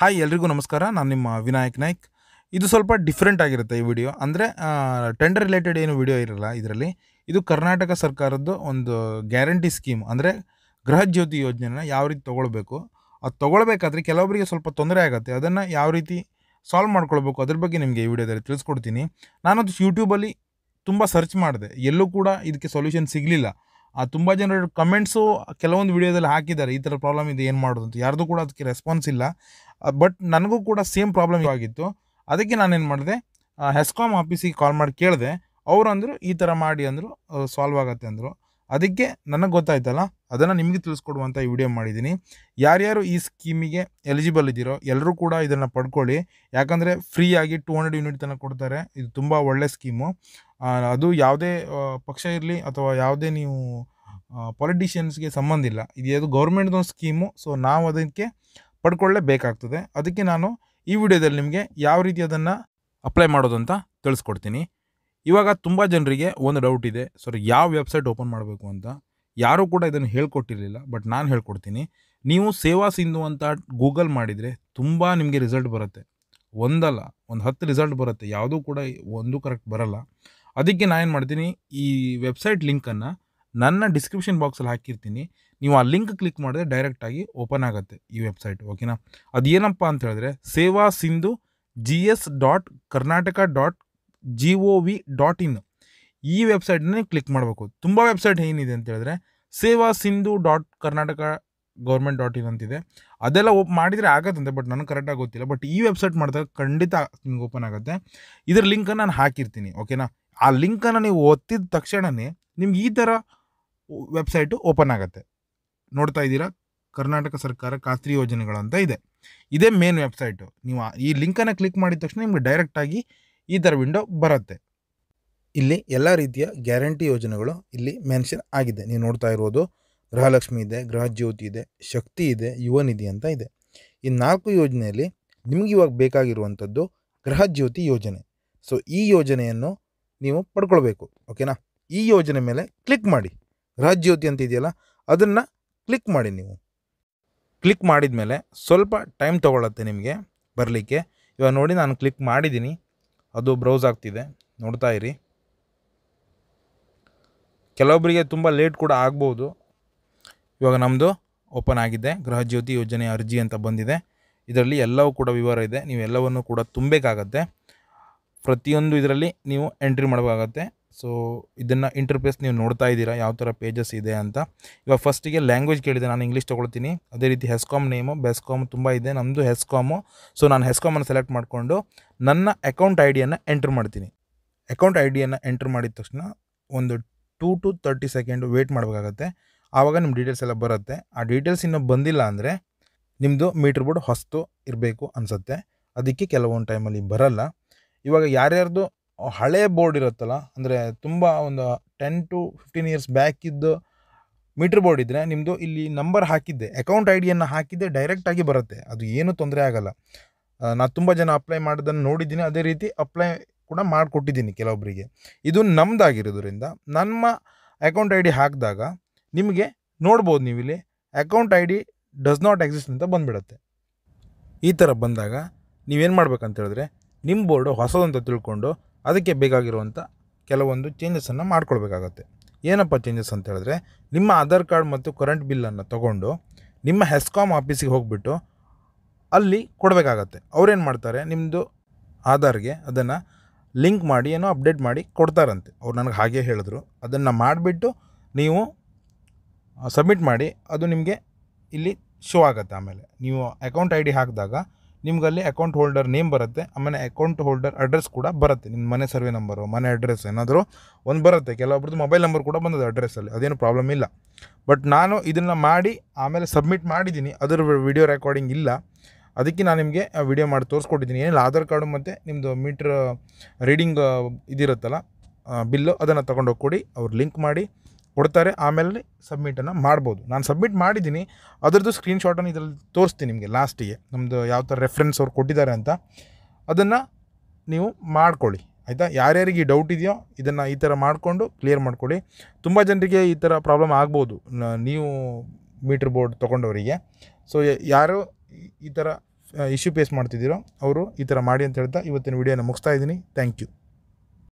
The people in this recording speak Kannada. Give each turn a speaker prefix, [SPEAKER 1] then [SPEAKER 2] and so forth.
[SPEAKER 1] ಹಾಯ್ ಎಲ್ರಿಗೂ ನಮಸ್ಕಾರ ನಾನು ನಿಮ್ಮ ವಿನಾಯಕ್ ನಾಯ್ಕ್ ಇದು ಸ್ವಲ್ಪ ಡಿಫ್ರೆಂಟ್ ಆಗಿರುತ್ತೆ ಈ ವಿಡಿಯೋ ಅಂದರೆ ಟೆಂಡರ್ ರಿಲೇಟೆಡ್ ಏನು ವಿಡಿಯೋ ಇರಲ್ಲ ಇದರಲ್ಲಿ ಇದು ಕರ್ನಾಟಕ ಸರ್ಕಾರದ್ದು ಒಂದು ಗ್ಯಾರಂಟಿ ಸ್ಕೀಮ್ ಅಂದರೆ ಗೃಹ ಜ್ಯೋತಿ ಯೋಜನೆನ ಯಾವ ರೀತಿ ತೊಗೊಳ್ಬೇಕು ಅದು ತೊಗೊಳ್ಬೇಕಾದ್ರೆ ಕೆಲವೊಬ್ಬರಿಗೆ ಸ್ವಲ್ಪ ತೊಂದರೆ ಆಗುತ್ತೆ ಅದನ್ನು ಯಾವ ರೀತಿ ಸಾಲ್ವ್ ಮಾಡ್ಕೊಳ್ಬೇಕು ಅದ್ರ ಬಗ್ಗೆ ನಿಮಗೆ ಈ ವಿಡಿಯೋದಲ್ಲಿ ತಿಳಿಸ್ಕೊಡ್ತೀನಿ ನಾನು ಯೂಟ್ಯೂಬಲ್ಲಿ ತುಂಬ ಸರ್ಚ್ ಮಾಡಿದೆ ಎಲ್ಲೂ ಕೂಡ ಇದಕ್ಕೆ ಸೊಲ್ಯೂಷನ್ ಸಿಗಲಿಲ್ಲ ಆ ತುಂಬ ಜನರು ಕಮೆಂಟ್ಸು ಕೆಲವೊಂದು ವಿಡಿಯೋದಲ್ಲಿ ಹಾಕಿದ್ದಾರೆ ಈ ಥರ ಪ್ರಾಬ್ಲಮ್ ಇದೆ ಏನು ಮಾಡೋದು ಅಂತ ಯಾರ್ದು ಕೂಡ ಅದಕ್ಕೆ ರೆಸ್ಪಾನ್ಸ್ ಇಲ್ಲ ಬಟ್ ನನಗೂ ಕೂಡ ಸೇಮ್ ಪ್ರಾಬ್ಲಮ್ ಆಗಿತ್ತು ಅದಕ್ಕೆ ನಾನೇನು ಮಾಡಿದೆ ಹೆಸ್ಕಾಮ್ ಆಫೀಸಿಗೆ ಕಾಲ್ ಮಾಡಿ ಕೇಳಿದೆ ಅವರು ಅಂದರು ಈ ಥರ ಮಾಡಿ ಅಂದರು ಸಾಲ್ವ್ ಆಗುತ್ತೆ ಅಂದರು ಅದಕ್ಕೆ ನನಗೆ ಗೊತ್ತಾಯ್ತಲ್ಲ ಅದನ್ನು ನಿಮಗೆ ತಿಳಿಸ್ಕೊಡುವಂಥ ಈ ವಿಡಿಯೋ ಮಾಡಿದ್ದೀನಿ ಯಾರ್ಯಾರು ಈ ಸ್ಕೀಮಿಗೆ ಎಲಿಜಿಬಲ್ ಇದ್ದೀರೋ ಎಲ್ಲರೂ ಕೂಡ ಇದನ್ನು ಪಡ್ಕೊಳ್ಳಿ ಯಾಕಂದರೆ ಫ್ರೀಯಾಗಿ ಟೂ ಹಂಡ್ರೆಡ್ ಯೂನಿಟ್ ತನಕ ಕೊಡ್ತಾರೆ ಇದು ತುಂಬ ಒಳ್ಳೆ ಸ್ಕೀಮು ಅದು ಯಾವುದೇ ಪಕ್ಷ ಇರಲಿ ಅಥವಾ ಯಾವುದೇ ನೀವು ಪೊಲಿಟಿಷಿಯನ್ಸ್ಗೆ ಸಂಬಂಧ ಇಲ್ಲ ಇದು ಯಾವುದು ಗೌರ್ಮೆಂಟ್ದೊಂದು ಸ್ಕೀಮು ಸೊ ನಾವು ಅದಕ್ಕೆ ಪಡ್ಕೊಳ್ಳೇಬೇಕಾಗ್ತದೆ ಅದಕ್ಕೆ ನಾನು ಈ ವಿಡಿಯೋದಲ್ಲಿ ನಿಮಗೆ ಯಾವ ರೀತಿ ಅದನ್ನು ಅಪ್ಲೈ ಮಾಡೋದು ಅಂತ ತಿಳಿಸ್ಕೊಡ್ತೀನಿ ಇವಾಗ ತುಂಬ ಜನರಿಗೆ ಒಂದು ಡೌಟ್ ಇದೆ ಸರ್ ಯಾವ ವೆಬ್ಸೈಟ್ ಓಪನ್ ಮಾಡಬೇಕು ಅಂತ ಯಾರೂ ಕೂಡ ಇದನ್ನು ಹೇಳ್ಕೊಟ್ಟಿರಲಿಲ್ಲ ಬಟ್ ನಾನು ಹೇಳ್ಕೊಡ್ತೀನಿ ನೀವು ಸೇವಾ ಸಿಂಧು ಅಂತ ಗೂಗಲ್ ಮಾಡಿದರೆ ತುಂಬ ನಿಮಗೆ ರಿಸಲ್ಟ್ ಬರುತ್ತೆ ಒಂದಲ್ಲ ಒಂದು ಹತ್ತು ರಿಸಲ್ಟ್ ಬರುತ್ತೆ ಯಾವುದೂ ಕೂಡ ಒಂದು ಕರೆಕ್ಟ್ ಬರಲ್ಲ ಅದಕ್ಕೆ ನಾನು ಏನು ಮಾಡ್ತೀನಿ ಈ ವೆಬ್ಸೈಟ್ ಲಿಂಕನ್ನು ನನ್ನ ಡಿಸ್ಕ್ರಿಪ್ಷನ್ ಬಾಕ್ಸಲ್ಲಿ ಹಾಕಿರ್ತೀನಿ ನೀವು ಆ ಲಿಂಕ್ ಕ್ಲಿಕ್ ಮಾಡಿದ್ರೆ ಡೈರೆಕ್ಟಾಗಿ ಓಪನ್ ಆಗುತ್ತೆ ಈ ವೆಬ್ಸೈಟ್ ಓಕೆನಾ ಅದೇನಪ್ಪ ಅಂತ ಹೇಳಿದ್ರೆ Seva Sindhu G S dot Karnataka dot G O V dot in ಈ ವೆಬ್ಸೈಟ್ನ ಕ್ಲಿಕ್ ಮಾಡಬೇಕು ತುಂಬ ವೆಬ್ಸೈಟ್ ಏನಿದೆ ಅಂತ ಹೇಳಿದ್ರೆ Seva Sindhu dot Karnataka government dot in ಅಂತಿದೆ ಅದೆಲ್ಲ ಓಪ್ ಮಾಡಿದರೆ ಆಗತ್ತಂತೆ ಬಟ್ ನನಗೆ ಕರೆಕ್ಟಾಗಿ ಗೊತ್ತಿಲ್ಲ ಬಟ್ ಈ ವೆಬ್ಸೈಟ್ ಮಾಡಿದಾಗ ಖಂಡಿತ ನಿಮ್ಗೆ ಓಪನ್ ಆಗುತ್ತೆ ಇದರ ಲಿಂಕನ್ನು ನಾನು ಹಾಕಿರ್ತೀನಿ ಓಕೆನಾ ಆ ಲಿಂಕನ್ನು ನೀವು ಒತ್ತಿದ ತಕ್ಷಣವೇ ನಿಮ್ಗೆ ಈ ಥರ ವೆಬ್ಸೈಟು ಓಪನ್ ಆಗುತ್ತೆ ನೋಡ್ತಾ ಇದ್ದೀರಾ ಕರ್ನಾಟಕ ಸರ್ಕಾರ ಖಾತ್ರಿ ಯೋಜನೆಗಳು ಅಂತ ಇದೆ ಇದೇ ಮೇನ್ ವೆಬ್ಸೈಟು ನೀವು ಈ ಲಿಂಕನ್ನು ಕ್ಲಿಕ್ ಮಾಡಿದ ತಕ್ಷಣ ನಿಮ್ಗೆ ಡೈರೆಕ್ಟಾಗಿ ಈ ಥರ ವಿಂಡೋ ಬರುತ್ತೆ ಇಲ್ಲಿ ಎಲ್ಲ ರೀತಿಯ ಗ್ಯಾರಂಟಿ ಯೋಜನೆಗಳು ಇಲ್ಲಿ ಮೆನ್ಷನ್ ಆಗಿದೆ ನೀವು ನೋಡ್ತಾ ಇರೋದು ಗೃಹಲಕ್ಷ್ಮಿ ಇದೆ ಗೃಹ ಜ್ಯೋತಿ ಇದೆ ಶಕ್ತಿ ಇದೆ ಯುವ ನಿಧಿ ಅಂತ ಇದೆ ಈ ನಾಲ್ಕು ಯೋಜನೆಯಲ್ಲಿ ನಿಮಗೆ ಇವಾಗ ಬೇಕಾಗಿರುವಂಥದ್ದು ಗೃಹ ಜ್ಯೋತಿ ಯೋಜನೆ ಸೊ ಈ ಯೋಜನೆಯನ್ನು ನೀವು ಪಡ್ಕೊಳ್ಬೇಕು ಓಕೆನಾ ಈ ಯೋಜನೆ ಮೇಲೆ ಕ್ಲಿಕ್ ಮಾಡಿ ಗೃಹ ಜ್ಯೋತಿ ಅಂತ ಇದೆಯಲ್ಲ ಅದನ್ನು ಕ್ಲಿಕ್ ಮಾಡಿ ನೀವು ಕ್ಲಿಕ್ ಮಾಡಿದ ಮೇಲೆ ಸ್ವಲ್ಪ ಟೈಮ್ ತೊಗೊಳತ್ತೆ ನಿಮಗೆ ಬರಲಿಕ್ಕೆ ಇವಾಗ ನೋಡಿ ನಾನು ಕ್ಲಿಕ್ ಮಾಡಿದ್ದೀನಿ ಅದು ಬ್ರೌಸ್ ಆಗ್ತಿದೆ ನೋಡ್ತಾ ಇರಿ ಕೆಲವೊಬ್ಬರಿಗೆ ತುಂಬ ಲೇಟ್ ಕೂಡ ಆಗ್ಬೋದು ಇವಾಗ ನಮ್ಮದು ಓಪನ್ ಆಗಿದೆ ಗೃಹಜ್ಯೋತಿ ಯೋಜನೆ ಅರ್ಜಿ ಅಂತ ಬಂದಿದೆ ಇದರಲ್ಲಿ ಎಲ್ಲವೂ ಕೂಡ ವಿವರ ಇದೆ ನೀವು ಎಲ್ಲವನ್ನು ಕೂಡ ತುಂಬಬೇಕಾಗತ್ತೆ ಪ್ರತಿಯೊಂದು ಇದರಲ್ಲಿ ನೀವು ಎಂಟ್ರಿ ಮಾಡಬೇಕಾಗತ್ತೆ ಸೊ ಇದನ್ನು ಇಂಟರ್ಫೇಸ್ ನೀವು ನೋಡ್ತಾ ಇದ್ದೀರಾ ಯಾವ ಥರ ಪೇಜಸ್ ಇದೆ ಅಂತ ಇವಾಗ ಫಸ್ಟಿಗೆ ಲ್ಯಾಂಗ್ವೇಜ್ ಕೇಳಿದೆ ನಾನು ಇಂಗ್ಲೀಷ್ ತೊಗೊಳ್ತೀನಿ ಅದೇ ರೀತಿ ಹೆಸ್ಕಾಮ್ ನೇಮು ಬೆಸ್ಕಾಮ್ ತುಂಬ ಇದೆ ನಮ್ಮದು ಹೆಸ್ಕಾಮು ಸೊ ನಾನು ಹೆಸ್ಕಾಮನ್ನು ಸೆಲೆಕ್ಟ್ ಮಾಡಿಕೊಂಡು ನನ್ನ ಅಕೌಂಟ್ ಐ ಡಿಯನ್ನು ಎಂಟ್ರ್ ಮಾಡ್ತೀನಿ ಅಕೌಂಟ್ ಐ ಡಿಯನ್ನು ಎಂಟ್ರ್ ಮಾಡಿದ ತಕ್ಷಣ ಒಂದು two to thirty second wait ಮಾಡಬೇಕಾಗತ್ತೆ ಆವಾಗ ನಿಮ್ಮ ಡೀಟೇಲ್ಸ್ ಎಲ್ಲ ಬರುತ್ತೆ ಆ ಡೀಟೇಲ್ಸ್ ಇನ್ನೂ ಬಂದಿಲ್ಲ ಅಂದರೆ ನಿಮ್ಮದು ಮೀಟ್ರ್ ಬೋರ್ಡ್ ಹೊಸ್ತು ಇರಬೇಕು ಅನಿಸುತ್ತೆ ಅದಕ್ಕೆ ಕೆಲವೊಂದು ಟೈಮಲ್ಲಿ ಬರಲ್ಲ ಇವಾಗ ಯಾರ್ಯಾರ್ದು ಹಳೆ ಬೋರ್ಡ್ ಇರುತ್ತಲ್ಲ ಅಂದರೆ ತುಂಬ ಒಂದು ಟೆನ್ ಟು ಫಿಫ್ಟೀನ್ ಇಯರ್ಸ್ ಬ್ಯಾಕಿದ್ದು ಮೀಟ್ರ್ ಬೋರ್ಡ್ ಇದ್ದರೆ ನಿಮ್ಮದು ಇಲ್ಲಿ ನಂಬರ್ ಹಾಕಿದ್ದೆ ಅಕೌಂಟ್ ಐ ಡಿಯನ್ನು ಹಾಕಿದ್ದೆ ಡೈರೆಕ್ಟಾಗಿ ಬರುತ್ತೆ ಅದು ಏನೂ ತೊಂದರೆ ಆಗೋಲ್ಲ ನಾನು ತುಂಬ ಜನ ಅಪ್ಲೈ ಮಾಡೋದನ್ನು ನೋಡಿದ್ದೀನಿ ಅದೇ ರೀತಿ ಅಪ್ಲೈ ಕೂಡ ಮಾಡಿಕೊಟ್ಟಿದ್ದೀನಿ ಕೆಲವೊಬ್ಬರಿಗೆ ಇದು ನಮ್ಮದಾಗಿರೋದ್ರಿಂದ ನಮ್ಮ ಅಕೌಂಟ್ ಐ ಡಿ ಹಾಕಿದಾಗ ನಿಮಗೆ ನೋಡ್ಬೋದು ನೀವು ಇಲ್ಲಿ account I D does not exist ಅಂತ ಬಂದುಬಿಡುತ್ತೆ ಈ ಥರ ಬಂದಾಗ ನೀವೇನು ಮಾಡ್ಬೇಕಂತ ಹೇಳಿದ್ರೆ ನಿಮ್ಮ ಬೋರ್ಡು ಹೊಸದಂತ ತಿಳ್ಕೊಂಡು ಅದಕ್ಕೆ ಬೇಕಾಗಿರುವಂಥ ಕೆಲವೊಂದು ಚೇಂಜಸನ್ನು ಮಾಡ್ಕೊಳ್ಬೇಕಾಗತ್ತೆ ಏನಪ್ಪ ಚೇಂಜಸ್ ಅಂತ ಹೇಳಿದ್ರೆ ನಿಮ್ಮ ಆಧಾರ್ ಕಾರ್ಡ್ ಮತ್ತು ಕರೆಂಟ್ ಬಿಲ್ಲನ್ನು ತಗೊಂಡು ನಿಮ್ಮ ಹೆಸ್ಕಾಮ್ ಆಫೀಸಿಗೆ ಹೋಗಿಬಿಟ್ಟು ಅಲ್ಲಿ ಕೊಡಬೇಕಾಗತ್ತೆ ಅವ್ರೇನು ಮಾಡ್ತಾರೆ ನಿಮ್ಮದು ಆಧಾರ್ಗೆ ಅದನ್ನು ಲಿಂಕ್ ಮಾಡಿ ಏನೋ ಅಪ್ಡೇಟ್ ಮಾಡಿ ಕೊಡ್ತಾರಂತೆ ಅವ್ರು ನನಗೆ ಹಾಗೆ ಹೇಳಿದ್ರು ಅದನ್ನು ಮಾಡಿಬಿಟ್ಟು ನೀವು ಸಬ್ಮಿಟ್ ಮಾಡಿ ಅದು ನಿಮಗೆ ಇಲ್ಲಿ ಶೋ ಆಗುತ್ತೆ ಆಮೇಲೆ ನೀವು ಅಕೌಂಟ್ ಐ ಡಿ ಹಾಕಿದಾಗ ನಿಮಗಲ್ಲಿ ಅಕೌಂಟ್ ಹೋಲ್ಡರ್ ನೇಮ್ ಬರುತ್ತೆ ಆಮೇಲೆ ಅಕೌಂಟ್ ಹೋಲ್ಡರ್ ಅಡ್ರೆಸ್ ಕೂಡ ಬರುತ್ತೆ ನಿಮ್ಮ ಮನೆ ಸರ್ವೆ ನಂಬರು ಮನೆ ಅಡ್ರೆಸ್ ಏನಾದರೂ ಒಂದು ಬರುತ್ತೆ ಕೆಲವೊಬ್ರದ್ದು ಮೊಬೈಲ್ ನಂಬರ್ ಕೂಡ ಬಂದದ ಅಡ್ರೆಸ್ಸಲ್ಲಿ ಅದೇನು ಪ್ರಾಬ್ಲಮ್ ಇಲ್ಲ ಬಟ್ ನಾನು ಇದನ್ನು ಮಾಡಿ ಆಮೇಲೆ ಸಬ್ಮಿಟ್ ಮಾಡಿದ್ದೀನಿ ಅದರ ವಿಡಿಯೋ ರೆಕಾರ್ಡಿಂಗ್ ಇಲ್ಲ ಅದಕ್ಕೆ ನಾನು ನಿಮಗೆ ವಿಡಿಯೋ ಮಾಡಿ ತೋರಿಸ್ಕೊಟ್ಟಿದ್ದೀನಿ ಏನಿಲ್ಲ ಆಧಾರ್ ಕಾರ್ಡು ಮತ್ತು ನಿಮ್ಮದು ಮೀಟ್ರ್ ರೀಡಿಂಗ್ ಇದಿರುತ್ತಲ್ಲ ಬಿಲ್ಲು ಅದನ್ನು ತೊಗೊಂಡೋಗಿ ಕೊಡಿ ಅವ್ರು ಲಿಂಕ್ ಮಾಡಿ ಕೊಡ್ತಾರೆ ಆಮೇಲೆ ಸಬ್ಮಿಟನ್ನು ಮಾಡ್ಬೋದು ನಾನು ಸಬ್ಮಿಟ್ ಮಾಡಿದ್ದೀನಿ ಅದರದ್ದು ಸ್ಕ್ರೀನ್ಶಾಟನ್ನು ಇದರಲ್ಲಿ ತೋರಿಸ್ತೀನಿ ನಿಮಗೆ ಲಾಸ್ಟಿಗೆ ನಮ್ಮದು ಯಾವ ಥರ ರೆಫ್ರೆನ್ಸ್ ಅವ್ರು ಕೊಟ್ಟಿದ್ದಾರೆ ಅಂತ ಅದನ್ನು ನೀವು ಮಾಡ್ಕೊಳ್ಳಿ ಆಯಿತಾ ಯಾರ್ಯಾರಿಗೆ ಡೌಟ್ ಇದೆಯೋ ಇದನ್ನು ಈ ಥರ ಮಾಡಿಕೊಂಡು ಕ್ಲಿಯರ್ ಮಾಡ್ಕೊಳ್ಳಿ ತುಂಬ ಜನರಿಗೆ ಈ ಥರ ಪ್ರಾಬ್ಲಮ್ ಆಗ್ಬೋದು ನೀವು ಮೀಟ್ರ್ ಬೋರ್ಡ್ ತೊಗೊಂಡವರಿಗೆ ಸೊ ಯಾರು ಈ ಥರ ಇಶ್ಯೂ ಫೇಸ್ ಮಾಡ್ತಿದ್ದೀರೋ ಅವರು ಈ ಥರ ಮಾಡಿ ಅಂತ ಹೇಳ್ತಾ ಇವತ್ತಿನ ವಿಡಿಯೋನ ಮುಗಿಸ್ತಾ ಇದ್ದೀನಿ ಥ್ಯಾಂಕ್ ಯು